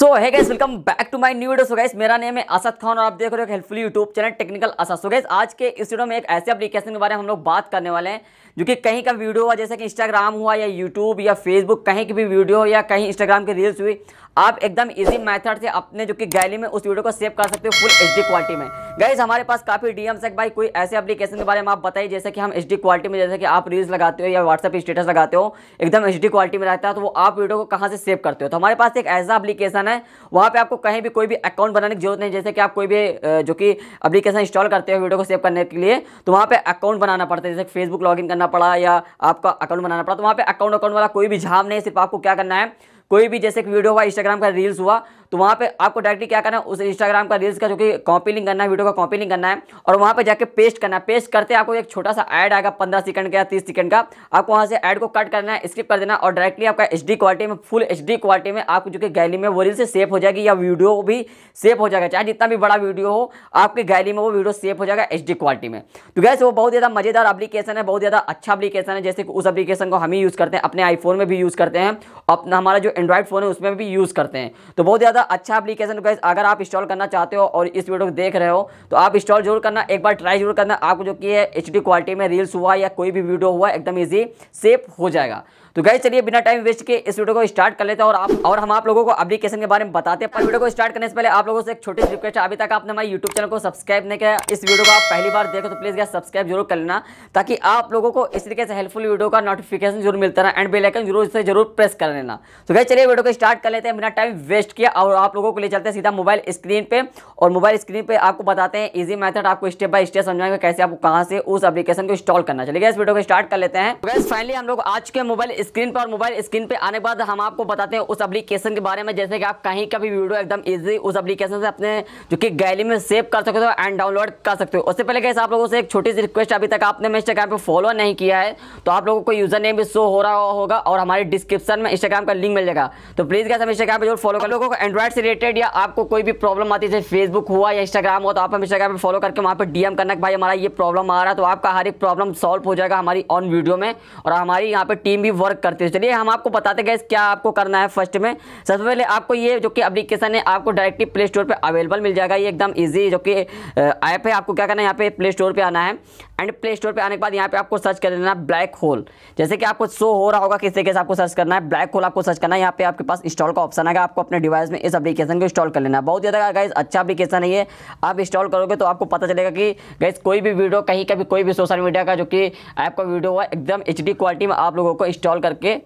सो है guys welcome back to my new video so मेरा name है असद खान और आप देख रहे हो helpful YouTube channel technical Asad so guys आज के इस वीडियो में एक ऐसे एप्लीकेशन के बारे में हम लोग बात करने वाले हैं जो कि कहीं का वीडियो हुआ जैसे कि इंस्टाग्राम हुआ या यूट्यूब या फेसबुक कहीं की भी वीडियो या कहीं इंस्टाग्राम के रील्स हुई आप एकदम इजी मेथड से अपने जो कि गैली में उस वीडियो को सेव कर सकते हो फुल एच क्वालिटी में गाइज हमारे पास काफ़ी डी है भाई कोई ऐसे एप्लीकेशन के बारे में आप बताइए जैसे कि हम एच क्वालिटी में जैसे कि आप रील्स लगाते हो या व्हाट्सअप स्टेटस लगाते हो एकदम एच क्वालिटी में रहता है तो वो आप वीडियो को कहाँ से सेव करते हो तो हमारे पास एक ऐसा अपलीकेशन है वहाँ पर आपको कहीं भी कोई भी अकाउंट बनाने की जरूरत नहीं जैसे कि आप कोई भी जो कि अपलीकेशन इंस्टॉल करते हो वीडियो को सेव करने के लिए तो वहाँ पर अकाउंट बनाना पड़ता है जैसे फेसबुक लॉग करना पड़ा या आपका अकाउंट बनाना पड़ा तो वहाँ पर अकाउंट अकाउंट वाला कोई भी झाम नहीं सिर्फ आपको क्या करना है कोई भी जैसे एक वीडियो हुआ इंस्टाग्राम का रील्स हुआ तो वहाँ पर आपको डायरेक्टली क्या करना है उस इंस्टाग्राम का रील्स का जो कि कॉपी लिंक करना है वीडियो का कॉपी लिंक करना है और वहाँ पर जाकर पेस्ट करना है पेस्ट करते आपको एक छोटा सा ऐड आएगा पंद्रह सेकंड का या तीस सेकंड का आपको वहाँ से ऐड को कट करना है स्किप कर देना और डायरेक्टली आपका एच क्वालिटी में फुल एच क्वालिटी में आपको जो कि गैली में वो रील सेफ हो जाएगी या वीडियो भी सेफ हो जाएगा चाहे जितना भी बड़ा वीडियो हो आपकी गैली में वो वीडियो सेफ हो जाएगा एच क्वालिटी में तो गैस वो बहुत ज़्यादा मज़ेदार अपलीकेशन है बहुत ज़्यादा अच्छा अपलीकेशन है जैसे कि उस अपलीकेशन को हम ही यूज़ करते हैं अपने आईफोन में भी यूज़ करते हैं अपना हमारा जो एंड्रॉइड फ़ोन है उसमें भी यूज़ करते हैं तो बहुत ज़्यादा ज़्यादा अच्छा एप्लीकेशन गैस अगर आप इंस्टॉल करना चाहते हो और इस वीडियो को देख रहे हो तो आप इंस्टॉल जरूर करना एक बार ट्राई जरूर करना आपको जो कि है एच क्वालिटी में रील्स हुआ या कोई भी वीडियो हुआ एकदम ईजी सेफ हो जाएगा तो गए चलिए बिना टाइम वेस्ट के इस वीडियो को स्टार्ट कर लेते हैं और आप और हम आप लोगों को एप्लीकेशन के बारे में बताते हैं पर वीडियो को स्टार्ट करने से पहले आप लोगों से एक छोटी सी रिक्वेस्ट अभी तक आपने हमारे यूट्यूब चैनल को सब्सक्राइब नहीं किया इस वीडियो को आप पहली बार देखो तो प्लीज़ गया सब्सक्राइब जरूर कर लेना ताकि आप लोगों को इस तरीके से हेल्पफुल वीडियो का नोटिफिकेशन जरूर मिलता रहा एंड बेलाइकन जरूर से जरूर प्रेस कर लेना तो गए चलिए वीडियो को स्टार्ट कर लेते हैं बिना टाइम वेस्ट किया और आप लोगों को ले चलते हैं सीधा मोबाइल स्क्रीन पर और मोबाइल स्क्रीन पर आपको बताते हैं ईजी मैथड आपको स्टेप बाय स्टेप समझाएंगे कैसे आपको कहाँ से उस एप्लीकेशन को इंस्टॉल करना चलिए इस वीडियो को स्टार्ट कर लेते हैं फाइनली तो हम लोग आज के मोबाइल स्क्रीन पर मोबाइल स्क्रीन पे आने के बाद हम आपको बताते हैं उस एप्लीकेशन के बारे में जैसे कि आप कहीं का भी वीडियो एकदम इजी उस एप्लीकेशन से अपने जो कि गैली में सेव कर सकते हो एंड डाउनलोड कर सकते हो उससे पहले कैसे आप लोगों से एक छोटी सी रिक्वेस्ट अभी तक आपने इंस्टाग्राम पर फॉलो नहीं किया है तो आप लोगों को यूजर नेम भी शो हो रहा होगा और हमारे डिस्क्रिप्शन में इंस्टाग्राम का लिंक मिल जाएगा तो प्लीज़ कैसे हम इंस्टाग्राम पर जो फॉलो कर लोगों को एंड्रॉइड से रिलेटेड या आपको कोई भी प्रॉब्लम आती है फेसबुक हुआ या इंस्टाग्राम हो तो आप हम इंस्टाग्राम पर फॉलो करके वहाँ पर डीएम करना भाई हमारा ये प्रॉब्लम आ रहा है तो आपका हर एक प्रॉब्लम सॉल्व हो जाएगा हमारी ऑन वीडियो में और हमारी यहाँ पर टीम भी वर्क वर्क करते है चलिए हम आपको बताते गए क्या आपको करना है फर्स्ट में सबसे पहले आपको ये जो कि अप्लीकेशन है आपको डायरेक्टली प्ले स्टोर पर अवेलेबल मिल जाएगा ये एकदम ईजी जो कि ऐप है आपको क्या करना है यहाँ पे प्ले स्टोर पर आना है एंड प्ले स्टोर पर आने के बाद यहाँ पे आपको सर्च कर देना ब्लैक होल जैसे कि आपको शो हो रहा होगा किस तरीके से आपको सर्च करना है ब्लैक होल आपको सर्च करना है यहाँ पे आपके पास इंस्टॉल का ऑप्शन आएगा आपको अपने डिवाइस में इस एप्लीकेशन को इंस्टॉल कर लेना है बहुत ज़्यादा गाइस अच्छा एप्लीकेशन है ये आप इंस्टॉल करोगे तो आपको पता चलेगा कि गाइस कोई भी वीडियो कहीं का भी कोई भी सोशल मीडिया का जो कि ऐप का वीडियो हुआ एकदम एच क्वालिटी में आप लोगों को इंस्टॉल करके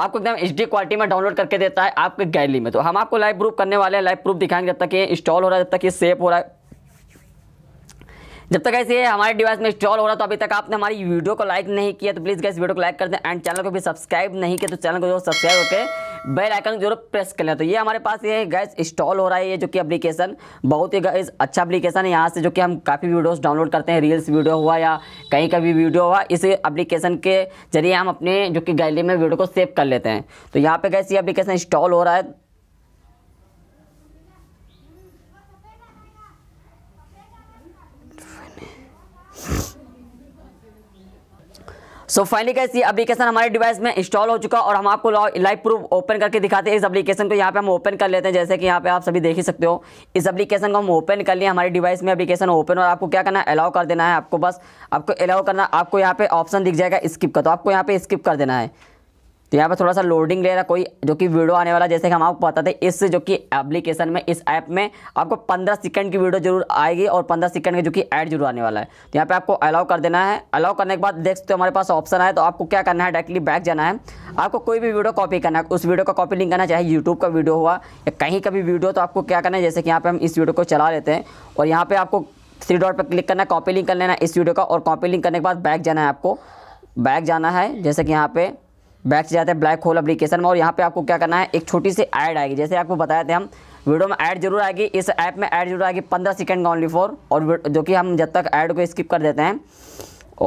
आपको एकदम एच क्वालिटी में डाउनलोड करके देता है आपके गैलरी में तो हम आपको लाइव प्रूफ करने वाले हैं लाइव प्रूफ दिखाएंगे जब तक ये इंस्टॉल हो रहा है जब तक ये सेफ हो रहा है जब तक ऐसे हमारे डिवाइस में इंस्टॉल हो रहा तो अभी तक आपने हमारी वीडियो को लाइक नहीं किया तो प्लीज़ गैस वीडियो को लाइक कर दें एंड चैनल को भी सब्सक्राइब नहीं किया तो चैनल को जो सब्सक्राइब होकर बेल आइकन को जरूर प्रेस कर लें तो ये हमारे पास ये गैस इंस्टॉल हो रहा है ये जो कि एप्लीकेशन बहुत ही गैस अच्छा एप्लीकेशन है यहाँ से जो कि हम काफ़ी वीडियोस डाउनलोड करते हैं रील्स वीडियो हुआ या कहीं का भी वीडियो हुआ इस एप्लीकेशन के जरिए हम अपने जो कि गैलरी में वीडियो को सेव कर लेते हैं तो यहाँ पर गैस ये अपलीकेशन इंस्टॉल हो रहा है सो फाइनली कैसे एप्लीकेशन हमारे डिवाइस में इंस्टॉल हो चुका और हम आपको लाइव प्रूफ ओपन करके दिखाते हैं इस एप्लीकेशन को यहाँ पे हम ओपन कर लेते हैं जैसे कि यहाँ पे आप सभी देख ही सकते हो इस एप्लीकेशन को हम ओपन कर लिए हमारे डिवाइस में एप्लीकेशन ओपन और आपको क्या करना है अलाउ कर देना है आपको बस आपको अलाउ करना आपको यहाँ पे ऑप्शन दिख जाएगा स्किप का तो आपको यहाँ पे स्किप कर देना है तो यहाँ पर थोड़ा सा लोडिंग ले रहा कोई जो कि वीडियो आने वाला जैसे कि हम आपको बताते हैं इस जो कि एप्लीकेशन में इस ऐप में आपको 15 सेकंड की वीडियो जरूर आएगी और 15 सेकंड का जो कि ऐड जरूर आने वाला है तो यहाँ पे आपको अलाउ कर देना है अलाउ करने के बाद देख सकते हो हमारे पास ऑप्शन है तो आपको क्या करना है डायरेक्टली बैक जाना है आपको कोई भी वीडियो कॉपी करना है उस वीडियो का कॉपी लिंक करना चाहे यूट्यूब का वीडियो हुआ या कहीं का भी वीडियो तो आपको क्या करना है जैसे कि यहाँ पर हम इस वीडियो को चला लेते हैं और यहाँ पर आपको थ्री डॉट पर क्लिक करना है कॉपी लिंक कर लेना इस वीडियो का और कॉपी लिंक करने के बाद बैक जाना है आपको बैक जाना है जैसे कि यहाँ पर बैक से जाते हैं ब्लैक होल अप्लीकेशन में और यहाँ पे आपको क्या करना है एक छोटी सी ऐड आएगी जैसे आपको बताया थे हम वीडियो में ऐड जरूर आएगी इस ऐप में ऐड जरूर आएगी पंद्रह सेकेंड का ओनली फॉर और जो कि हम जब तक ऐड को स्किप कर देते हैं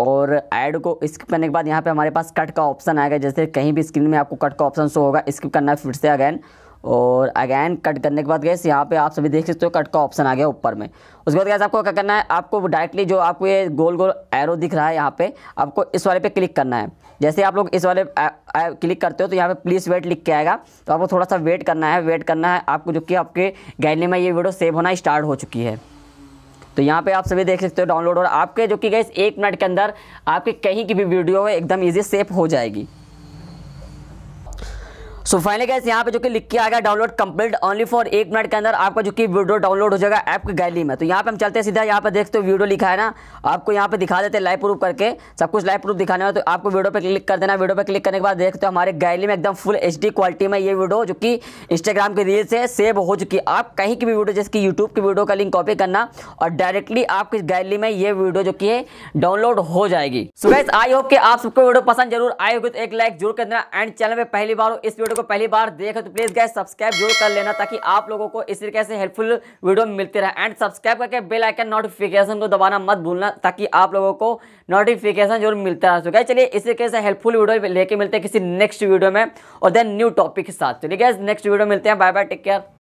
और ऐड को स्किप करने के बाद यहाँ पे हमारे पास कट का ऑप्शन आएगा जैसे कहीं भी स्क्रीन में आपको कट का ऑप्शन शो होगा स्किप करना है फिर से अगैन और अगैन कट करने के बाद गैस यहाँ पे आप सभी देख सकते हो कट का ऑप्शन आ गया ऊपर में उसके बाद गैस आपको क्या करना है आपको डायरेक्टली जो आपको ये गोल गोल एरो दिख रहा है यहाँ पे आपको इस वाले पे क्लिक करना है जैसे आप लोग इस वाले आ, आ, क्लिक करते हो तो यहाँ पे प्लीज़ वेट लिख के आएगा तो आपको थोड़ा सा वेट करना है वेट करना है आपको जो कि आपके गैलरी में ये वीडियो सेव होना स्टार्ट हो चुकी है तो यहाँ पे आप सभी देख सकते हो डाउनलोड और आपके जो कि गैस एक मिनट के अंदर आपके कहीं की भी वीडियो एकदम ईजी सेफ हो जाएगी सो फाइनली गैस यहाँ पे जो कि लिख के आ गया डाउनलोड कंप्लीट ओनली फॉर एक मिनट के अंदर आपका जो कि वीडियो डाउनलोड हो जाएगा ऐप की गैली में तो यहाँ पे हम चलते हैं सीधा यहाँ पे देखते हो वीडियो लिखा है ना आपको यहाँ पे दिखा देते हैं लाइव प्रूफ करके सब कुछ लाइव प्रूफ दिखाने में तो आपको वीडियो पे क्लिक कर देना वीडियो पे क्लिक करने के बाद देखते हो हमारे गैली में एकदम फुल एच क्वालिटी में ये वीडियो जो कि इंस्टाग्राम के रील से सेव हो चुकी है आप कहीं की भी वीडियो जैसे कि यूट्यूब की वीडियो का लिंक कॉपी करना और डायरेक्टली आपकी गैली में ये वीडियो जो कि है डाउनलोड हो जाएगी सो गैस आई होप के आप सबको वीडियो पसंद जरूर आई होगी तो एक लाइक जरूर कर देना एंड चैनल पर पहली बार इस वीडियो पहली बार देख तो प्लीज़ गए सब्सक्राइब जरूर कर लेना ताकि आप लोगों को इस तरीके से हेल्पफुल वीडियो मिलती रहे एंड सब्सक्राइब करके बेल आइकन नोटिफिकेशन को दबाना मत भूलना ताकि आप लोगों को नोटिफिकेशन जरूर मिलता रहे तो चलिए इस तरीके से हेल्पफुल वीडियो लेके मिलते हैं किसी नेक्स्ट वीडियो में और देन न्यू टॉपिक के साथ चलिए गए नेक्स्ट वीडियो मिलते हैं बाय बाय टेक केयर